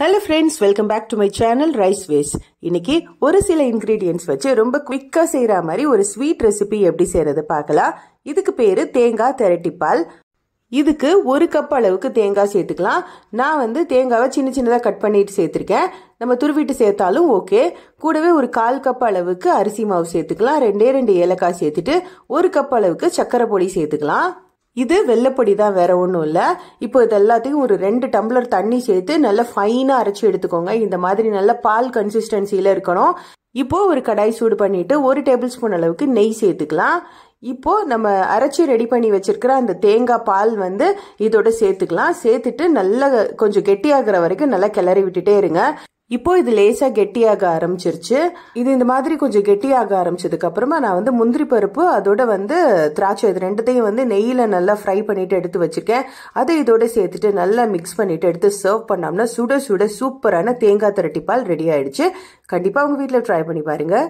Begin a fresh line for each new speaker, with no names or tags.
hello friends welcome back to my channel rise ways இன்னைக்கு ஒரு சில இன்க்ரீடியன்ஸ் வச்சு ரொம்ப குவிக்காக செய்கிற மாதிரி ஒரு ஸ்வீட் ரெசிபி எப்படி செய்கிறது பார்க்கலாம் இதுக்கு பேர் தேங்காய் திரட்டிப்பால் இதுக்கு ஒரு கப் அளவுக்கு தேங்காய் சேர்த்துக்கலாம் நான் வந்து தேங்காவை சின்ன சின்னதாக கட் பண்ணிட்டு சேர்த்துருக்கேன் நம்ம துருவிட்டு சேர்த்தாலும் ஓகே கூடவே ஒரு கால் கப் அளவுக்கு அரிசி மாவு சேர்த்துக்கலாம் ரெண்டே ரெண்டு ஏலக்காய் சேர்த்துட்டு ஒரு கப் அளவுக்கு சர்க்கரை பொடி சேர்த்துக்கலாம் இது வெள்ளைப்பொடி தான் வேற ஒன்றும் இல்லை இப்போ இது எல்லாத்தையும் ஒரு ரெண்டு டம்ளர் தண்ணி சேர்த்து நல்லா ஃபைனாக அரைச்சி எடுத்துக்கோங்க இந்த மாதிரி நல்லா பால் கன்சிஸ்டன்சியில் இருக்கணும் இப்போது ஒரு கடாய் சூடு பண்ணிவிட்டு ஒரு டேபிள் ஸ்பூன் அளவுக்கு நெய் சேர்த்துக்கலாம் இப்போது நம்ம அரைச்சி ரெடி பண்ணி வச்சிருக்கிற அந்த தேங்காய் பால் வந்து இதோட சேர்த்துக்கலாம் சேர்த்துட்டு நல்லா கொஞ்சம் கெட்டியாகிற வரைக்கும் நல்லா கிளறி விட்டுட்டே இருங்க இப்போ இது லேசாக கெட்டியாக ஆரம்பிச்சிருச்சு இது இந்த மாதிரி கொஞ்சம் கெட்டியாக ஆரம்பிச்சதுக்கு அப்புறமா நான் வந்து முந்திரி பருப்பு அதோட வந்து திராட்சை இது ரெண்டுத்தையும் வந்து நெய்யில் நல்லா ஃப்ரை பண்ணிட்டு எடுத்து வச்சுருக்கேன் அதை இதோட சேர்த்துட்டு நல்லா மிக்ஸ் பண்ணிட்டு எடுத்து சர்வ் பண்ணோம்னா சுட சுட சூப்பரான தேங்காய் திரட்டிப்பால் ரெடி ஆயிடுச்சு கண்டிப்பாக உங்கள் வீட்டில் ட்ரை பண்ணி பாருங்கள்